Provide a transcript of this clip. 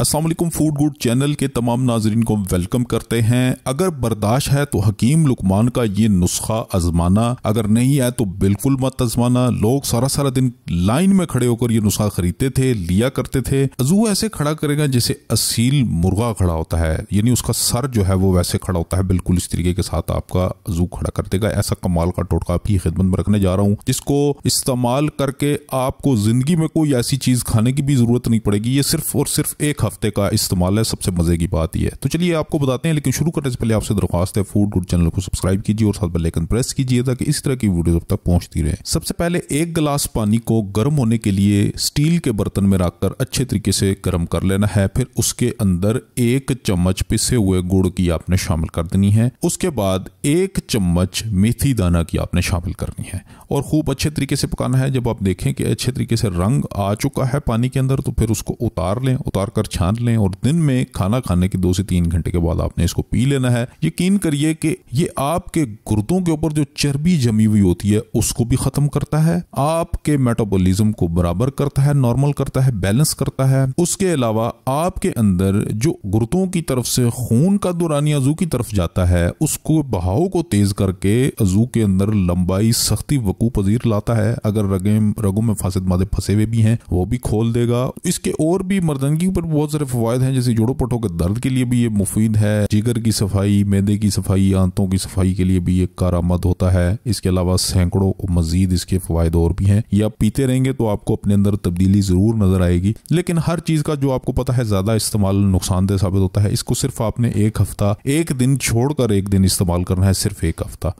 Aslam food good channel के तमाम नाजरन को वेलकम करते हैं अगर बर्दाश्त है तो हकीम लुकमान का ये नुस्खा आजमाना अगर नहीं है तो बिल्कुल मत आजमाना लोग सारा सारा दिन लाइन में खड़े होकर ये नुस्खा खरीदते थे लिया करते थे अजू ऐसे खड़ा करेगा जैसे असील मुर्गा खड़ा होता है यानी उसका सर जो है वो वैसे खड़ा होता है बिल्कुल इस तरीके के साथ आपका अजू खड़ा कर देगा ऐसा कमाल का टोटका आपकी खिदमत में रखने जा रहा हूँ जिसको इस्तेमाल करके आपको जिंदगी में कोई ऐसी चीज खाने की भी जरूरत नहीं पड़ेगी ये सिर्फ और सिर्फ एक हफ्ते का इस्तेमाल है सबसे मज़े की बात यह है तो चलिए आपको बताते हैं लेकिन शुरू करने से पहले आपसे दरखास्त है फूड गुड चैनल को सब्सक्राइब कीजिए और साथ लेकिन प्रेस कीजिए ताकि इस तरह की वीडियो अब तक पहुंचती रहे सबसे पहले एक गिलास पानी को गर्म होने के लिए स्टील के बर्तन में रखकर अच्छे तरीके से गर्म कर लेना है फिर उसके अंदर एक चम्मच पिसे हुए गुड़ की आपने शामिल कर देनी है उसके बाद एक चम्मच मेथी दाना की आपने शामिल करनी है और खूब अच्छे तरीके से पकाना है जब आप देखें कि अच्छे तरीके से रंग आ चुका है पानी के अंदर तो फिर उसको उतार लें उतार कर छान लें और दिन में खाना खाने के दो से तीन घंटे के बाद आपने इसको पी लेना है यकीन करिए कि ये आपके गुर्दों के ऊपर जो चर्बी जमी हुई होती है उसको भी खत्म करता है आपके मेटाबोलिज्म को बराबर करता है नॉर्मल करता है बैलेंस करता है उसके अलावा आपके अंदर जो गुर्दों की तरफ से खून का दुरानी अजू की तरफ जाता है उसको बहाव को तेज करके अजू के अंदर लंबाई सख्ती वकू पजीर लाता है अगर रगे रगों में फासद मादे फंसे हुए भी हैं वो भी खोल देगा इसके और भी मर्दंगी पर वो बहुत सारे फवायद हैं जैसे जोड़ों पटों के दर्द के लिए भी ये मुफीद है जिगर की सफाई मैदे की सफाई आंतों की सफाई के लिए भी ये कारामद होता है इसके अलावा सैकड़ों मजीद इसके फवायद और भी हैं ये आप पीते रहेंगे तो आपको अपने अंदर तब्दीली जरूर नजर आएगी लेकिन हर चीज का जो आपको पता है ज्यादा इस्तेमाल नुकसानदेह साबित होता है इसको सिर्फ आपने एक हफ्ता एक दिन छोड़कर एक दिन इस्तेमाल करना है सिर्फ एक हफ्ता